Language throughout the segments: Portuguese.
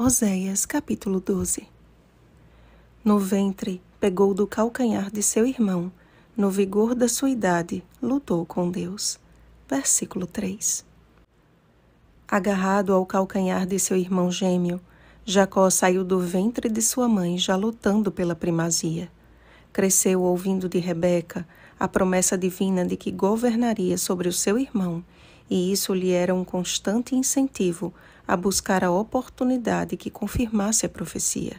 Oséias capítulo 12 No ventre, pegou do calcanhar de seu irmão, no vigor da sua idade, lutou com Deus. Versículo 3 Agarrado ao calcanhar de seu irmão gêmeo, Jacó saiu do ventre de sua mãe já lutando pela primazia. Cresceu ouvindo de Rebeca a promessa divina de que governaria sobre o seu irmão e isso lhe era um constante incentivo a buscar a oportunidade que confirmasse a profecia.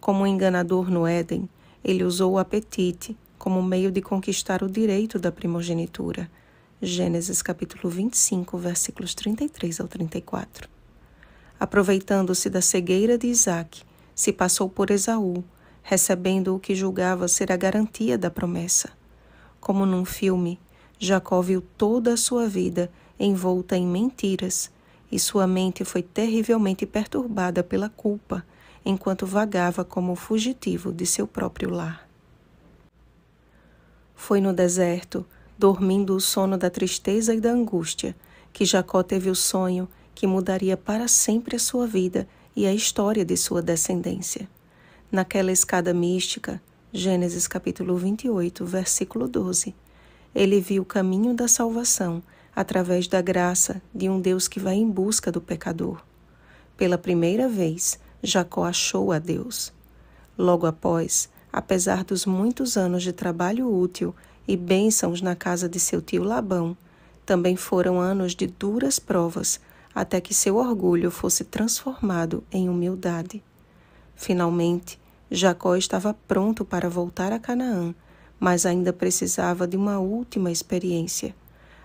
Como enganador no Éden, ele usou o apetite como meio de conquistar o direito da primogenitura. Gênesis capítulo 25, versículos 33 ao 34. Aproveitando-se da cegueira de Isaac, se passou por Esaú, recebendo o que julgava ser a garantia da promessa. Como num filme, Jacó viu toda a sua vida envolta em mentiras, e sua mente foi terrivelmente perturbada pela culpa, enquanto vagava como fugitivo de seu próprio lar. Foi no deserto, dormindo o sono da tristeza e da angústia, que Jacó teve o sonho que mudaria para sempre a sua vida e a história de sua descendência. Naquela escada mística, Gênesis capítulo 28, versículo 12, ele viu o caminho da salvação através da graça de um Deus que vai em busca do pecador. Pela primeira vez, Jacó achou a Deus. Logo após, apesar dos muitos anos de trabalho útil e bênçãos na casa de seu tio Labão, também foram anos de duras provas até que seu orgulho fosse transformado em humildade. Finalmente, Jacó estava pronto para voltar a Canaã mas ainda precisava de uma última experiência,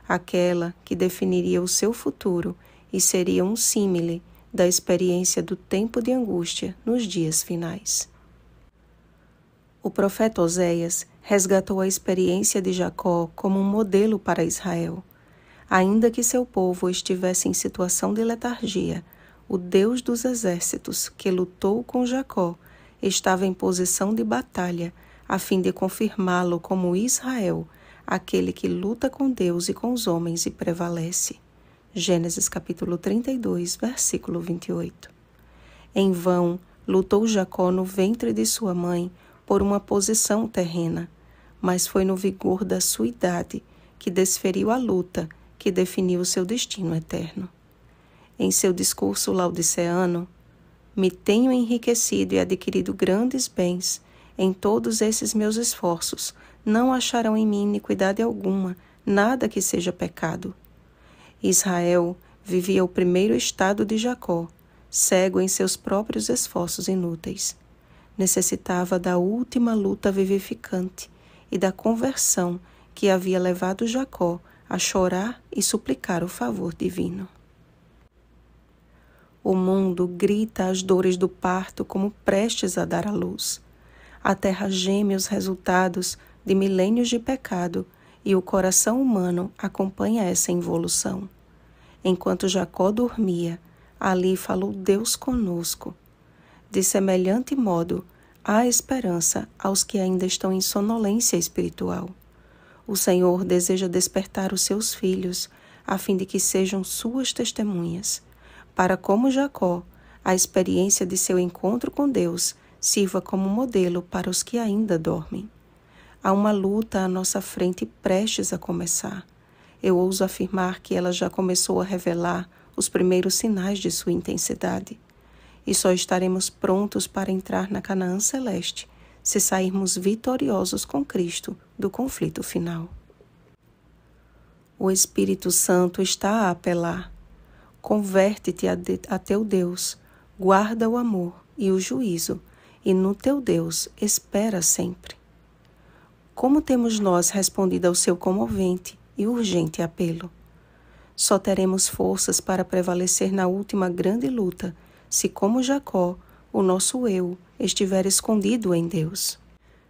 aquela que definiria o seu futuro e seria um símile da experiência do tempo de angústia nos dias finais. O profeta Oséias resgatou a experiência de Jacó como um modelo para Israel. Ainda que seu povo estivesse em situação de letargia, o Deus dos exércitos, que lutou com Jacó, estava em posição de batalha a fim de confirmá-lo como Israel, aquele que luta com Deus e com os homens e prevalece. Gênesis capítulo 32, versículo 28. Em vão lutou Jacó no ventre de sua mãe por uma posição terrena, mas foi no vigor da sua idade que desferiu a luta que definiu seu destino eterno. Em seu discurso laudiceano, me tenho enriquecido e adquirido grandes bens em todos esses meus esforços, não acharão em mim iniquidade alguma, nada que seja pecado. Israel vivia o primeiro estado de Jacó, cego em seus próprios esforços inúteis. Necessitava da última luta vivificante e da conversão que havia levado Jacó a chorar e suplicar o favor divino. O mundo grita as dores do parto como prestes a dar à luz a terra geme os resultados de milênios de pecado e o coração humano acompanha essa involução. Enquanto Jacó dormia, ali falou Deus conosco. De semelhante modo, há esperança aos que ainda estão em sonolência espiritual. O Senhor deseja despertar os seus filhos, a fim de que sejam suas testemunhas, para como Jacó, a experiência de seu encontro com Deus sirva como modelo para os que ainda dormem. Há uma luta à nossa frente prestes a começar. Eu ouso afirmar que ela já começou a revelar os primeiros sinais de sua intensidade. E só estaremos prontos para entrar na Canaã Celeste se sairmos vitoriosos com Cristo do conflito final. O Espírito Santo está a apelar. Converte-te a, de, a teu Deus, guarda o amor e o juízo e no teu Deus espera sempre. Como temos nós respondido ao seu comovente e urgente apelo? Só teremos forças para prevalecer na última grande luta se, como Jacó, o nosso eu estiver escondido em Deus.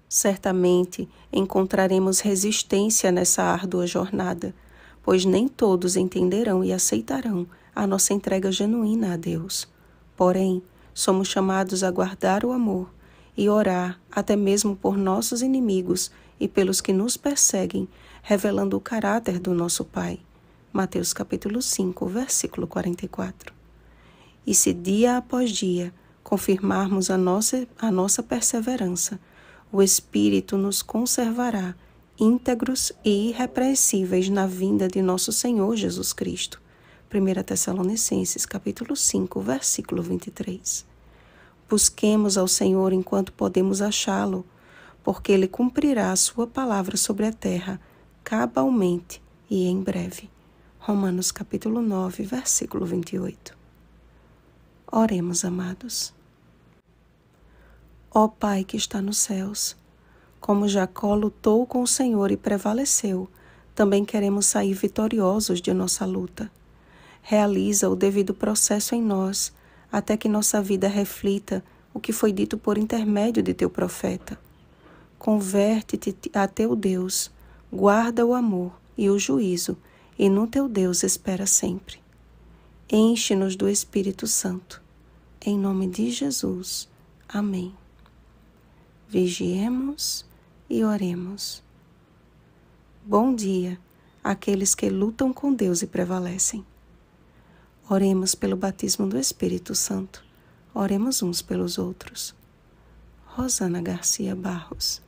Certamente encontraremos resistência nessa árdua jornada, pois nem todos entenderão e aceitarão a nossa entrega genuína a Deus. Porém, somos chamados a guardar o amor e orar até mesmo por nossos inimigos e pelos que nos perseguem, revelando o caráter do nosso Pai. Mateus capítulo 5, versículo 44. E se dia após dia confirmarmos a nossa, a nossa perseverança, o Espírito nos conservará íntegros e irrepreensíveis na vinda de nosso Senhor Jesus Cristo. 1 Tessalonicenses capítulo 5, versículo 23. Busquemos ao Senhor enquanto podemos achá-lo, porque ele cumprirá a sua palavra sobre a terra cabalmente e em breve. Romanos capítulo 9, versículo 28. Oremos, amados. Ó Pai que está nos céus, como Jacó lutou com o Senhor e prevaleceu, também queremos sair vitoriosos de nossa luta realiza o devido processo em nós, até que nossa vida reflita o que foi dito por intermédio de teu profeta. Converte-te a teu Deus, guarda o amor e o juízo, e no teu Deus espera sempre. Enche-nos do Espírito Santo. Em nome de Jesus. Amém. Vigiemos e oremos. Bom dia, aqueles que lutam com Deus e prevalecem. Oremos pelo batismo do Espírito Santo. Oremos uns pelos outros. Rosana Garcia Barros